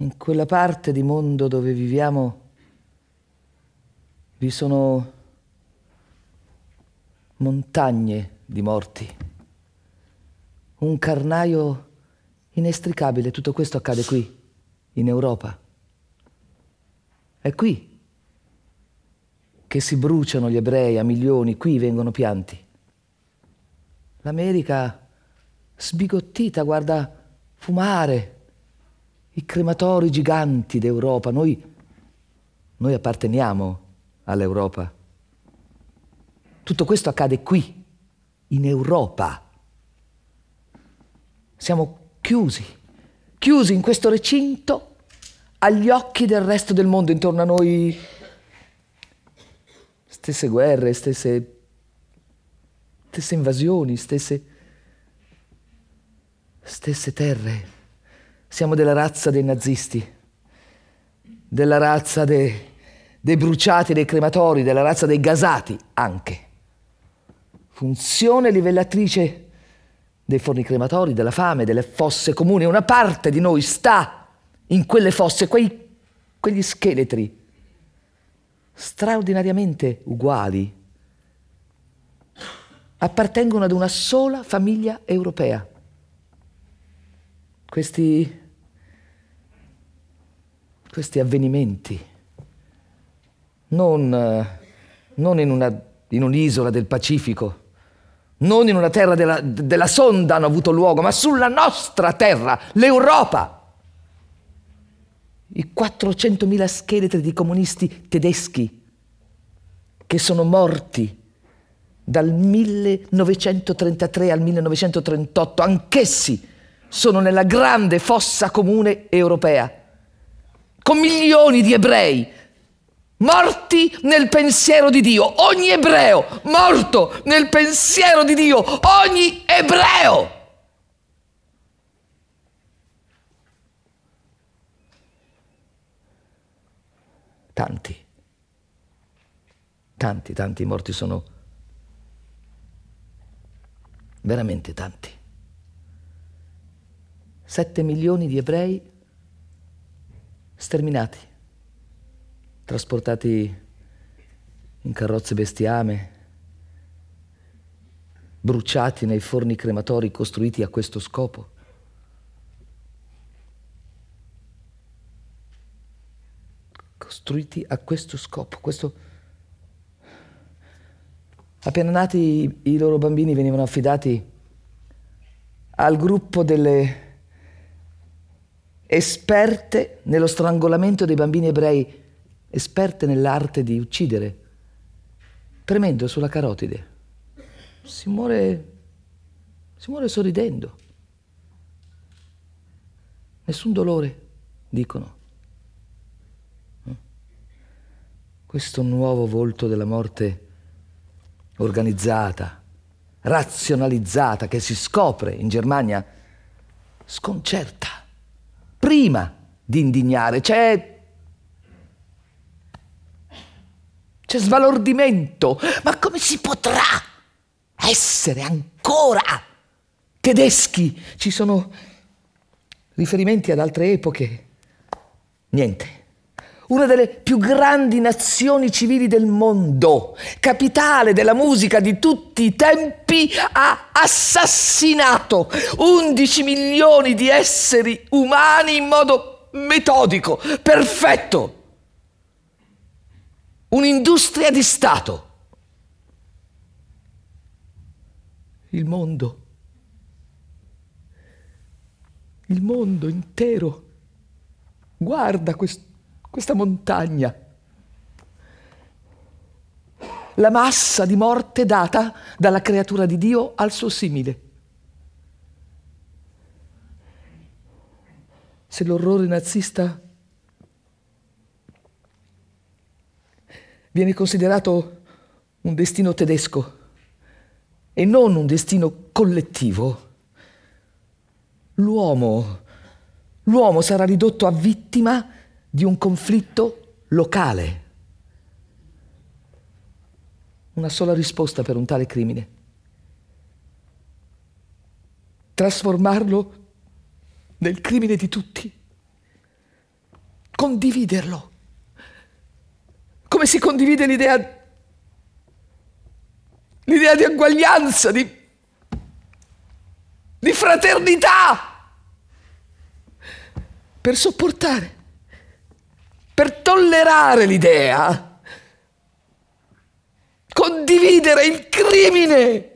in quella parte di mondo dove viviamo vi sono montagne di morti, un carnaio inestricabile, tutto questo accade qui, in Europa. È qui che si bruciano gli ebrei a milioni, qui vengono pianti. L'America sbigottita guarda fumare i crematori giganti d'Europa. Noi, noi apparteniamo all'Europa. Tutto questo accade qui, in Europa. Siamo chiusi, chiusi in questo recinto agli occhi del resto del mondo intorno a noi. Stesse guerre, stesse, stesse invasioni, stesse, stesse terre. Siamo della razza dei nazisti, della razza dei, dei bruciati, dei crematori, della razza dei gasati anche. Funzione livellatrice dei forni crematori, della fame, delle fosse comuni. Una parte di noi sta in quelle fosse, quei, quegli scheletri straordinariamente uguali appartengono ad una sola famiglia europea questi, questi avvenimenti, non, eh, non in, una, in un'isola del Pacifico, non in una terra della, della sonda hanno avuto luogo, ma sulla nostra terra, l'Europa. I 400.000 scheletri di comunisti tedeschi che sono morti dal 1933 al 1938, anch'essi sono nella grande fossa comune europea, con milioni di ebrei morti nel pensiero di Dio, ogni ebreo morto nel pensiero di Dio, ogni ebreo. Tanti, tanti, tanti morti sono veramente tanti. 7 milioni di ebrei sterminati, trasportati in carrozze bestiame, bruciati nei forni crematori costruiti a questo scopo. Costruiti a questo scopo, questo... Appena nati i loro bambini venivano affidati al gruppo delle esperte nello strangolamento dei bambini ebrei, esperte nell'arte di uccidere, premendo sulla carotide. Si muore, si muore sorridendo. Nessun dolore, dicono. Mm. Questo nuovo volto della morte organizzata, razionalizzata, che si scopre in Germania, sconcerta prima di indignare, c'è... c'è sbalordimento. Ma come si potrà essere ancora tedeschi? Ci sono riferimenti ad altre epoche. Niente una delle più grandi nazioni civili del mondo, capitale della musica di tutti i tempi, ha assassinato 11 milioni di esseri umani in modo metodico, perfetto. Un'industria di Stato. Il mondo. Il mondo intero. Guarda questo questa montagna, la massa di morte data dalla creatura di Dio al suo simile. Se l'orrore nazista viene considerato un destino tedesco e non un destino collettivo, l'uomo, l'uomo sarà ridotto a vittima di un conflitto locale. Una sola risposta per un tale crimine. Trasformarlo nel crimine di tutti. Condividerlo. Come si condivide l'idea l'idea di uguaglianza, di, di fraternità, per sopportare per tollerare l'idea, condividere il crimine